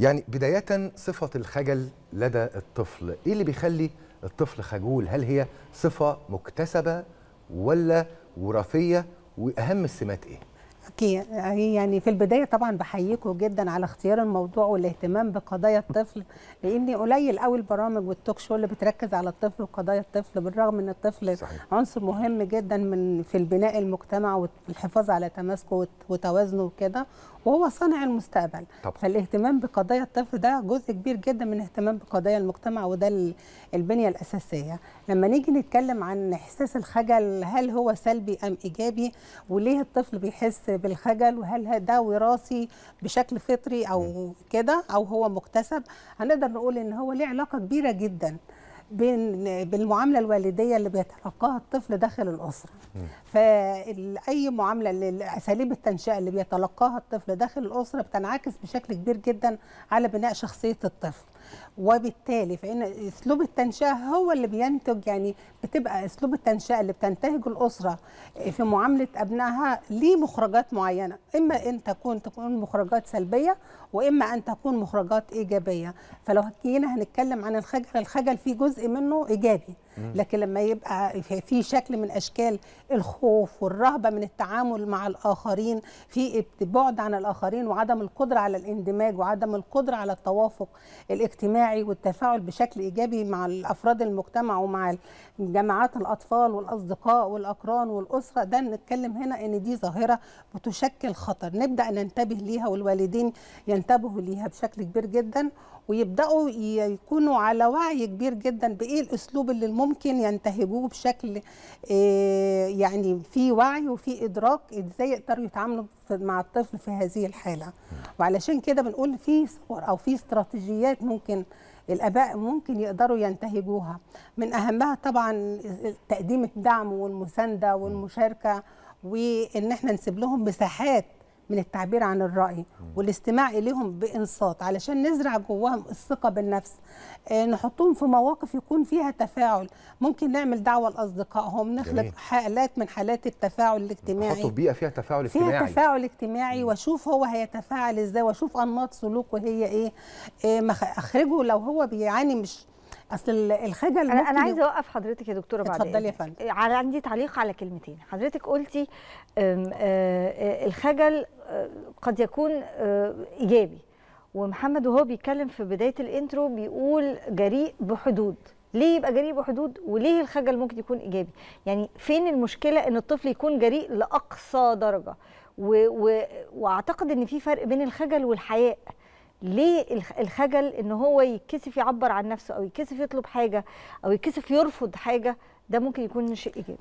يعني بداية صفة الخجل لدى الطفل إيه اللي بيخلي الطفل خجول هل هي صفة مكتسبة ولا وراثية وأهم السمات إيه؟ اوكي يعني في البدايه طبعا بحييكم جدا على اختيار الموضوع والاهتمام بقضايا الطفل لان قليل قوي البرامج والتوك شو اللي بتركز على الطفل وقضايا الطفل بالرغم ان الطفل صحيح. عنصر مهم جدا من في البناء المجتمع والحفاظ على تماسكه وتوازنه وكده وهو صانع المستقبل طبعا. فالاهتمام بقضايا الطفل ده جزء كبير جدا من اهتمام بقضايا المجتمع وده البنيه الاساسيه لما نيجي نتكلم عن احساس الخجل هل هو سلبي ام ايجابي وليه الطفل بيحس بالخجل وهل ده وراثي بشكل فطري او كده او هو مكتسب هنقدر نقول ان هو ليه علاقه كبيره جدا بين بالمعامله الوالديه اللي بيتلقاها الطفل داخل الاسره فاي معامله اساليب التنشئه اللي بيتلقاها الطفل داخل الاسره بتنعكس بشكل كبير جدا على بناء شخصيه الطفل وبالتالي فان اسلوب التنشئه هو اللي بينتج يعني بتبقى اسلوب التنشئه اللي بتنتهج الاسره في معامله ابنائها ليه مخرجات معينه اما ان تكون تكون مخرجات سلبيه واما ان تكون مخرجات ايجابيه فلو جينا هنتكلم عن الخجل الخجل فيه جزء منه ايجابي لكن لما يبقى في شكل من اشكال الخوف والرهبه من التعامل مع الاخرين في بعد عن الاخرين وعدم القدره على الاندماج وعدم القدره على التوافق الاجتماعي والتفاعل بشكل ايجابي مع الافراد المجتمع ومع جماعات الاطفال والاصدقاء والاقران والاسره ده نتكلم هنا ان دي ظاهره بتشكل خطر نبدا ننتبه ليها والوالدين ينتبهوا ليها بشكل كبير جدا ويبداوا يكونوا على وعي كبير جدا بايه الاسلوب اللي ممكن ينتهجوه بشكل آه، يعني في وعي وفي ادراك ازاي يقدروا يتعاملوا مع الطفل في هذه الحاله وعلشان كده بنقول في صور او في استراتيجيات ممكن الاباء ممكن يقدروا ينتهجوها من اهمها طبعا تقديم الدعم والمسانده والمشاركه وان احنا نسيب لهم مساحات من التعبير عن الرأي والاستماع إليهم بإنصات علشان نزرع جواهم الثقة بالنفس آه، نحطهم في مواقف يكون فيها تفاعل ممكن نعمل دعوة لأصدقائهم نخلق جميل. حالات من حالات التفاعل الاجتماعي نحطه في بيئة فيها تفاعل اجتماعي فيها تفاعل اجتماعي وأشوف هو هيتفاعل إزاي وأشوف أنماط سلوكه هي إيه, إيه أخرجه لو هو بيعاني مش اصل الخجل انا انا عايزه اوقف حضرتك يا دكتوره بعد اتفضلي يا فندم عندي تعليق على كلمتين حضرتك قلتي الخجل قد يكون ايجابي ومحمد وهو بيتكلم في بدايه الانترو بيقول جريء بحدود ليه يبقى جريء بحدود وليه الخجل ممكن يكون ايجابي يعني فين المشكله ان الطفل يكون جريء لاقصى درجه و... و... واعتقد ان في فرق بين الخجل والحياء ليه الخجل ان هو يتكسف يعبر عن نفسه او يتكسف يطلب حاجه او يتكسف يرفض حاجه ده ممكن يكون شيء ايجابي